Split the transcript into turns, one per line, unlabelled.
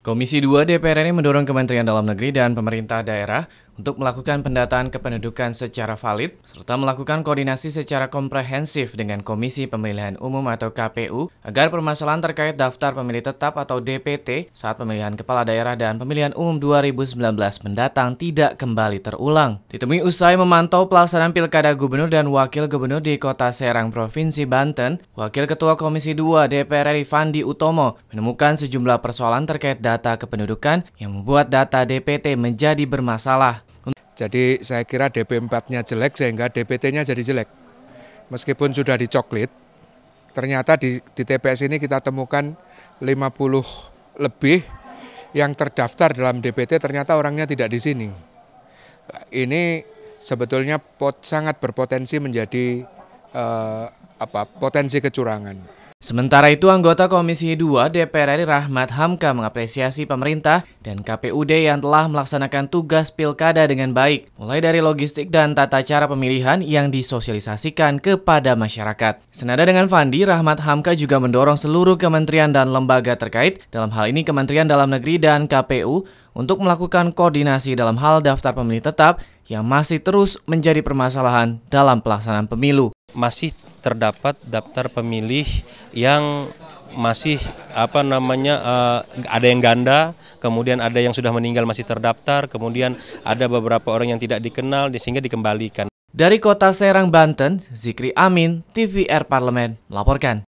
Komisi 2 DPR RI mendorong Kementerian Dalam Negeri dan pemerintah daerah untuk melakukan pendataan kependudukan secara valid, serta melakukan koordinasi secara komprehensif dengan Komisi Pemilihan Umum atau KPU agar permasalahan terkait daftar pemilih tetap atau DPT saat pemilihan kepala daerah dan pemilihan umum 2019 mendatang tidak kembali terulang. Ditemui usai memantau pelaksanaan pilkada gubernur dan wakil gubernur di Kota Serang, Provinsi Banten, Wakil Ketua Komisi 2 DPR RI Fandi Utomo menemukan sejumlah persoalan terkait
data kependudukan yang membuat data DPT menjadi bermasalah. Jadi saya kira DP4-nya jelek sehingga DPT-nya jadi jelek. Meskipun sudah dicoklit, ternyata di, di TPS ini kita temukan 50 lebih yang terdaftar dalam DPT ternyata orangnya tidak di sini. Ini sebetulnya pot, sangat berpotensi menjadi eh, apa potensi kecurangan.
Sementara itu, anggota Komisi 2 DPR RI Rahmat Hamka mengapresiasi pemerintah dan KPUD yang telah melaksanakan tugas pilkada dengan baik, mulai dari logistik dan tata cara pemilihan yang disosialisasikan kepada masyarakat. Senada dengan Fandi, Rahmat Hamka juga mendorong seluruh kementerian dan lembaga terkait, dalam hal ini Kementerian Dalam Negeri dan KPU, untuk melakukan koordinasi dalam hal daftar pemilih tetap yang
masih terus menjadi permasalahan dalam pelaksanaan pemilu. Masih terdapat daftar pemilih yang masih apa namanya uh, ada yang ganda, kemudian ada yang sudah meninggal masih terdaftar, kemudian ada beberapa orang yang tidak dikenal sehingga dikembalikan. Dari kota Serang, Banten, Zikri Amin, TVR Parlemen
melaporkan.